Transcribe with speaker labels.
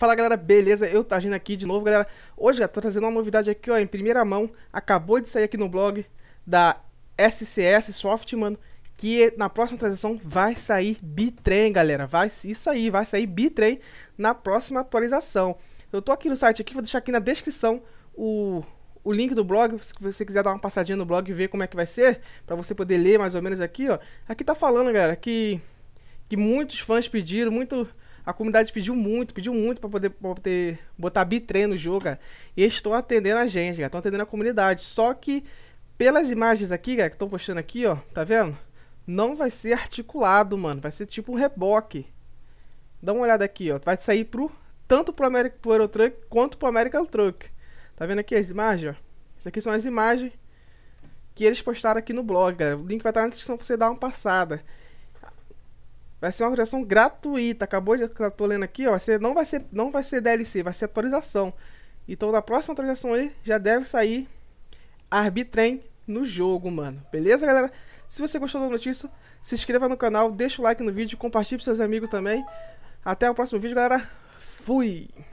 Speaker 1: Fala galera, beleza? Eu Tagino aqui de novo, galera. Hoje eu tô trazendo uma novidade aqui, ó, em primeira mão. Acabou de sair aqui no blog da SCS Soft, mano. Que na próxima atualização vai sair Bitrem, galera. Vai isso aí, vai sair Bitrem na próxima atualização. Eu tô aqui no site aqui, vou deixar aqui na descrição o, o link do blog, se você quiser dar uma passadinha no blog e ver como é que vai ser, para você poder ler mais ou menos aqui, ó. Aqui tá falando, galera, que que muitos fãs pediram, muito. A comunidade pediu muito, pediu muito para poder, pra botar bitrem no jogo, cara. E eles estão atendendo a gente, Estão atendendo a comunidade. Só que, pelas imagens aqui, cara, que estão postando aqui, ó. Tá vendo? Não vai ser articulado, mano. Vai ser tipo um reboque. Dá uma olhada aqui, ó. Vai sair pro, tanto pro, Ameri pro Euro Truck quanto pro American Truck. Tá vendo aqui as imagens, ó? Isso aqui são as imagens que eles postaram aqui no blog, O link vai estar tá na descrição pra você dar uma passada. Vai ser uma atualização gratuita. Acabou de. Tô lendo aqui, ó. Vai ser, não, vai ser, não vai ser DLC, vai ser atualização. Então na próxima atualização aí já deve sair Arbitrem no jogo, mano. Beleza, galera? Se você gostou da notícia, se inscreva no canal, deixa o like no vídeo, compartilhe com seus amigos também. Até o próximo vídeo, galera. Fui!